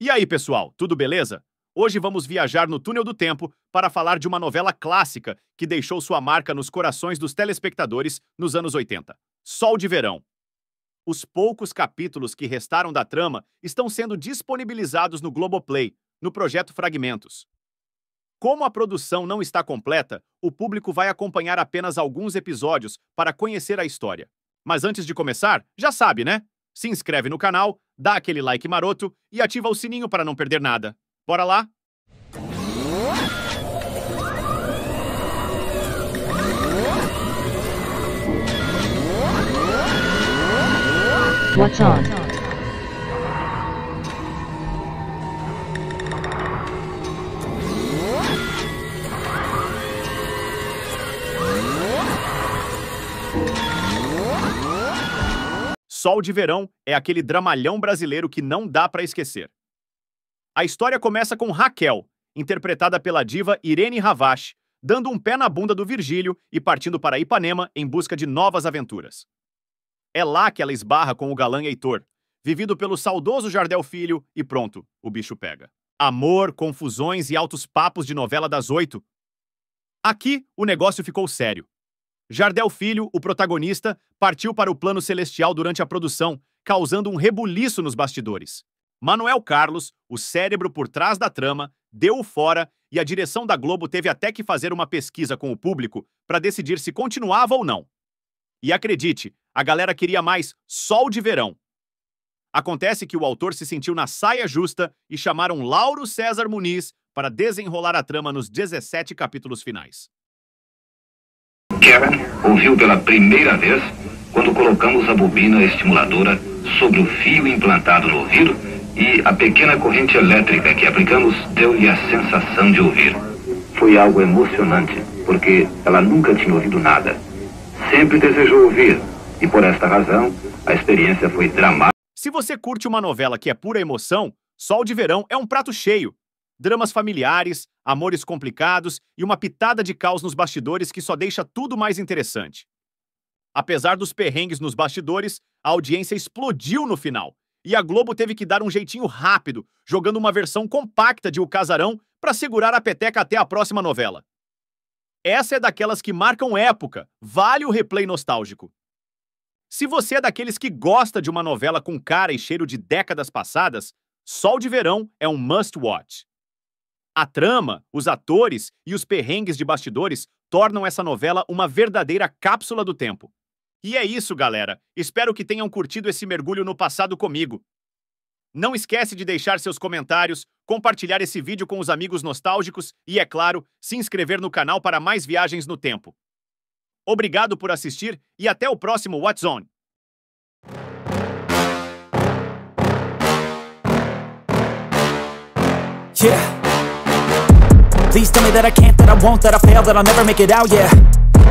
E aí, pessoal, tudo beleza? Hoje vamos viajar no túnel do tempo para falar de uma novela clássica que deixou sua marca nos corações dos telespectadores nos anos 80. Sol de Verão. Os poucos capítulos que restaram da trama estão sendo disponibilizados no Globoplay, no projeto Fragmentos. Como a produção não está completa, o público vai acompanhar apenas alguns episódios para conhecer a história. Mas antes de começar, já sabe, né? Se inscreve no canal, dá aquele like maroto e ativa o sininho para não perder nada. Bora lá? What's on? Sol de Verão é aquele dramalhão brasileiro que não dá para esquecer. A história começa com Raquel, interpretada pela diva Irene Ravache, dando um pé na bunda do Virgílio e partindo para Ipanema em busca de novas aventuras. É lá que ela esbarra com o galã Heitor, vivido pelo saudoso Jardel Filho, e pronto, o bicho pega. Amor, confusões e altos papos de novela das oito. Aqui, o negócio ficou sério. Jardel Filho, o protagonista, partiu para o plano celestial durante a produção, causando um rebuliço nos bastidores. Manuel Carlos, o cérebro por trás da trama, deu o fora e a direção da Globo teve até que fazer uma pesquisa com o público para decidir se continuava ou não. E acredite, a galera queria mais sol de verão. Acontece que o autor se sentiu na saia justa e chamaram Lauro César Muniz para desenrolar a trama nos 17 capítulos finais. Karen ouviu pela primeira vez quando colocamos a bobina estimuladora sobre o fio implantado no ouvido e a pequena corrente elétrica que aplicamos deu-lhe a sensação de ouvir. Foi algo emocionante, porque ela nunca tinha ouvido nada. Sempre desejou ouvir, e por esta razão, a experiência foi dramática. Se você curte uma novela que é pura emoção, Sol de Verão é um prato cheio dramas familiares, amores complicados e uma pitada de caos nos bastidores que só deixa tudo mais interessante. Apesar dos perrengues nos bastidores, a audiência explodiu no final e a Globo teve que dar um jeitinho rápido, jogando uma versão compacta de O Casarão para segurar a peteca até a próxima novela. Essa é daquelas que marcam época, vale o replay nostálgico. Se você é daqueles que gosta de uma novela com cara e cheiro de décadas passadas, Sol de Verão é um must watch. A trama, os atores e os perrengues de bastidores tornam essa novela uma verdadeira cápsula do tempo. E é isso, galera. Espero que tenham curtido esse mergulho no passado comigo. Não esquece de deixar seus comentários, compartilhar esse vídeo com os amigos nostálgicos e, é claro, se inscrever no canal para mais viagens no tempo. Obrigado por assistir e até o próximo What's On! Yeah. Please tell me that I can't, that I won't, that I fail, that I'll never make it out, yeah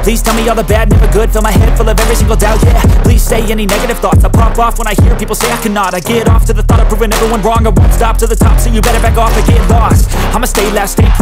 Please tell me all the bad, never good Fill my head full of every single doubt, yeah Please say any negative thoughts I pop off when I hear people say I cannot I get off to the thought of proving everyone wrong I won't stop to the top, so you better back off and get lost I'ma stay loud, stay